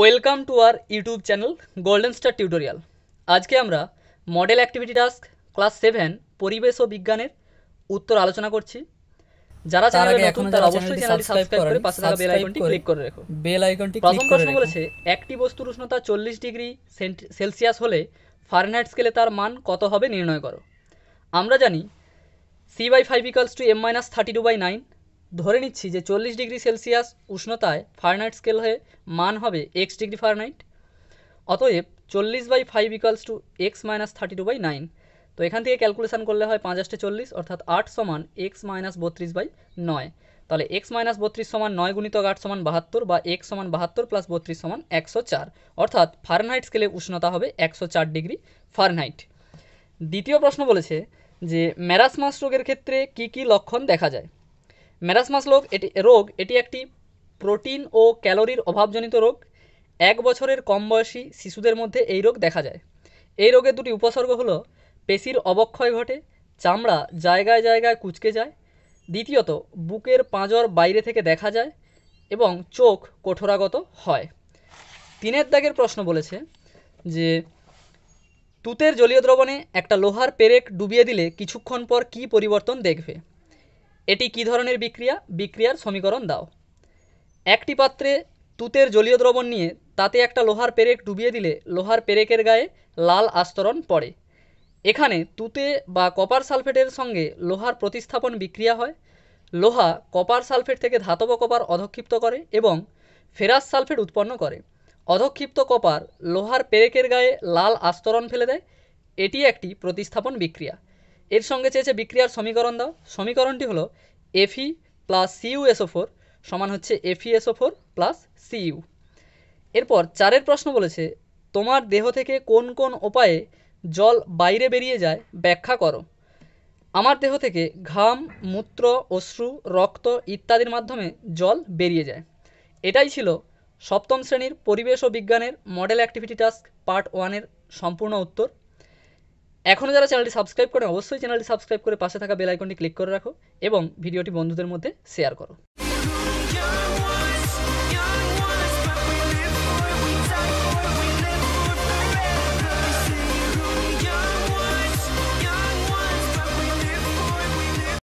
welcome to our YouTube channel golden star tutorial আজকে আমরা model activity task class seven পরিবেশ ও বিজ্ঞানের উত্তর আলোচনা করছি যারা চ্যানেলে নতুন তারা অবশ্যই চ্যানেলটি সাবস্ক্রাইব করে পাশে থাকা বেল আইকনটি ক্লিক করে রেখো বেল আইকনটি প্রথম প্রশ্ন বলেছে একটি বস্তুর উষ্ণতা চল্লিশ ডিগ্রি সেলসিয়াস হলে ফারেনহাইট স্কেলে তার মান কত হবে নির্ণয় করো আমরা জানি C by five equals to M minus thirty two by nine ধরে নিচ্ছি যে চল্লিশ ডিগ্রি সেলসিয়াস উষ্ণতায় ফারেনহাইট স্কেল হয়ে মান হবে এক্স ডিগ্রি ফারেনহাইট অতএব চল্লিশ by five equals to X minus thirty two by nine তো এখান থেকে ক্যালকুলেশন করলে হয় আষ্টে চল্লিশ অর্থাৎ আট সমান এক্স মাইনাস বত্রিশ বাই নয় তাহলে এক্স মাইনাস বত্রিশ সমান নয় গুণিতক আট সমান বাহাত্তর বা এক্স সমান বাহাত্তর প্লাস বত্রিশ সমান একশো চার অর্থাৎ ফারেনহাইট স্কেলে উষ্ণতা হবে একশো চার ডিগ্রি ফারেনহাইট দ্বিতীয় প্রশ্ন বলেছে যে ম্যারাসমাস রোগের ক্ষেত্রে কি কি লক্ষণ দেখা যায় ম্যারাসমাস রোগ এটি রোগ এটি একটি প্রোটিন ও ক্যালোরির অভাবজনিত রোগ এক বছরের কম বয়সী শিশুদের মধ্যে এই রোগ দেখা যায় এই রোগের দুটি উপসর্গ হলো পেশির অবক্ষয় ঘটে চামড়া জায়গায় জায়গায় কুচকে যায় দ্বিতীয়ত বুকের পাঁজর বাইরে থেকে দেখা যায় এবং চোখ কঠোরাগত হয় তিনের দাগের প্রশ্ন বলেছে যে তুতের জলীয় দ্রবণে একটা লোহার পেরেক ডুবিয়ে দিলে কিছুক্ষণ পর কি পরিবর্তন দেখবে এটি কী ধরনের বিক্রিয়া বিক্রিয়ার সমীকরণ দাও একটি পাত্রে তুতের জলীয় দ্রবণ নিয়ে তাতে একটা লোহার পেরেক ডুবিয়ে দিলে লোহার পেরেকের গায়ে লাল আস্তরণ পড়ে এখানে তুতে বা কপার সালফেটের সঙ্গে লোহার প্রতিস্থাপন বিক্রিয়া হয় লোহা কপার সালফেট থেকে ধাতব কপার অধক্ষিপ্ত করে এবং ফেরাস সালফেট উৎপন্ন করে অধক্ষিপ্ত কপার লোহার পেরেকের গায়ে লাল আস্তরণ ফেলে দেয় এটি একটি প্রতিস্থাপন বিক্রিয়া এর সঙ্গে চেয়েছে বিক্রিয়ার সমীকরণ দাও সমীকরণটি হলো এফি প্লাস সিইউএসও ফোর সমান হচ্ছে এফিএসও ফোর প্লাস সিইউ এরপর চারের প্রশ্ন বলেছে তোমার দেহ থেকে কোন কোন উপায়ে জল বাইরে বেরিয়ে যায় ব্যাখ্যা করো আমার দেহ থেকে ঘাম মূত্র অশ্রু রক্ত ইত্যাদির মাধ্যমে জল বেরিয়ে যায় এটাই ছিল সপ্তম শ্রেণীর পরিবেশ ও বিজ্ঞানের মডেল অ্যাক্টিভিটি টাস্ক পার্ট ওয়ানের সম্পূর্ণ উত্তর এখনও যারা চ্যানেলটি সাবস্ক্রাইব করে অবশ্যই চ্যানেলটি সাবস্ক্রাইব করে পাশে থাকা বেল আইকনটি ক্লিক করে রাখো এবং ভিডিওটি বন্ধুদের মধ্যে শেয়ার করো